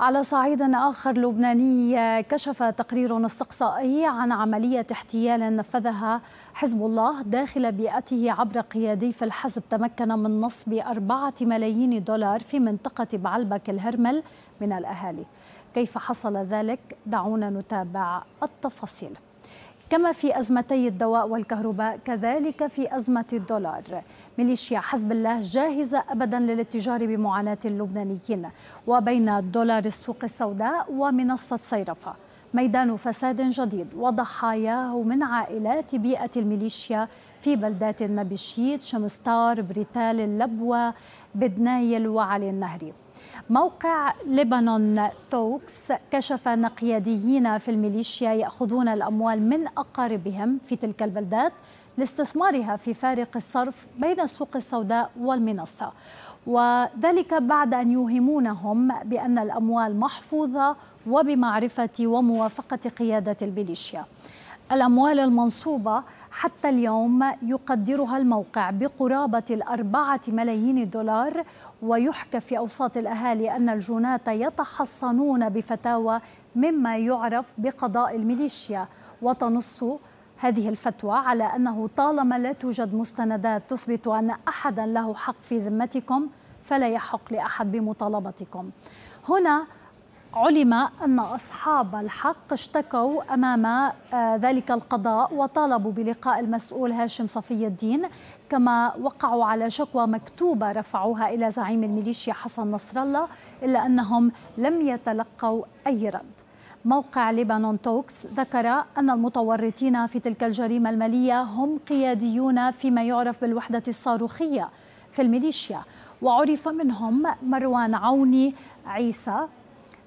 على صعيد آخر لبناني كشف تقرير استقصائي عن عملية احتيال نفذها حزب الله داخل بيئته عبر قيادي في الحزب تمكن من نصب أربعة ملايين دولار في منطقة بعلبك الهرمل من الأهالي كيف حصل ذلك؟ دعونا نتابع التفاصيل كما في أزمتي الدواء والكهرباء كذلك في أزمة الدولار ميليشيا حزب الله جاهزة أبدا للاتجار بمعاناة اللبنانيين وبين دولار السوق السوداء ومنصة صيرفة ميدان فساد جديد وضحاياه من عائلات بيئة الميليشيا في بلدات النبشيت شمستار بريتال اللبوة بدنايل وعلي النهري موقع لبنان توكس كشف أن قياديين في الميليشيا يأخذون الأموال من أقاربهم في تلك البلدات لاستثمارها في فارق الصرف بين السوق السوداء والمنصة وذلك بعد أن يوهمونهم بأن الأموال محفوظة وبمعرفة وموافقة قيادة الميليشيا الأموال المنصوبة حتى اليوم يقدرها الموقع بقرابة الأربعة ملايين دولار ويحكى في أوساط الأهالي أن الجنات يتحصنون بفتاوى مما يعرف بقضاء الميليشيا وتنص هذه الفتوى على أنه طالما لا توجد مستندات تثبت أن أحدا له حق في ذمتكم فلا يحق لأحد بمطالبتكم هنا علم أن أصحاب الحق اشتكوا أمام آه، ذلك القضاء وطالبوا بلقاء المسؤول هاشم صفي الدين كما وقعوا على شكوى مكتوبة رفعوها إلى زعيم الميليشيا حسن نصر الله إلا أنهم لم يتلقوا أي رد موقع ليبانون توكس ذكر أن المتورطين في تلك الجريمة المالية هم قياديون فيما يعرف بالوحدة الصاروخية في الميليشيا وعرف منهم مروان عوني عيسى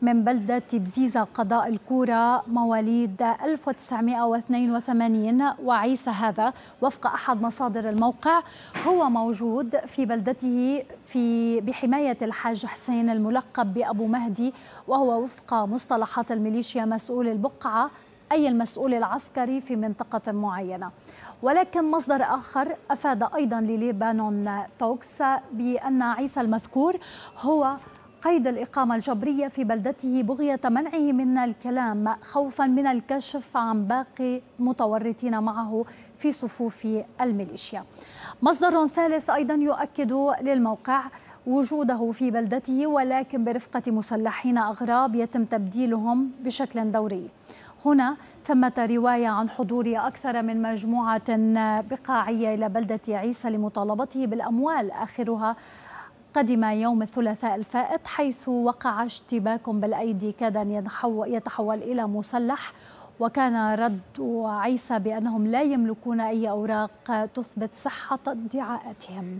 من بلدة بزيزة قضاء الكورة مواليد 1982 وعيسى هذا وفق أحد مصادر الموقع هو موجود في بلدته في بحماية الحاج حسين الملقب بأبو مهدي وهو وفق مصطلحات الميليشيا مسؤول البقعة أي المسؤول العسكري في منطقة معينة ولكن مصدر آخر أفاد أيضا لليبانون توكس بأن عيسى المذكور هو قيد الإقامة الجبرية في بلدته بغية منعه من الكلام خوفا من الكشف عن باقي متورطين معه في صفوف الميليشيا مصدر ثالث أيضا يؤكد للموقع وجوده في بلدته ولكن برفقة مسلحين أغراب يتم تبديلهم بشكل دوري هنا ثمة رواية عن حضور أكثر من مجموعة بقاعية إلى بلدة عيسى لمطالبته بالأموال آخرها قدم يوم الثلاثاء الفائت حيث وقع اشتباك بالايدي كاد ان يتحول الى مسلح وكان رد عيسى بانهم لا يملكون اي اوراق تثبت صحه ادعاءاتهم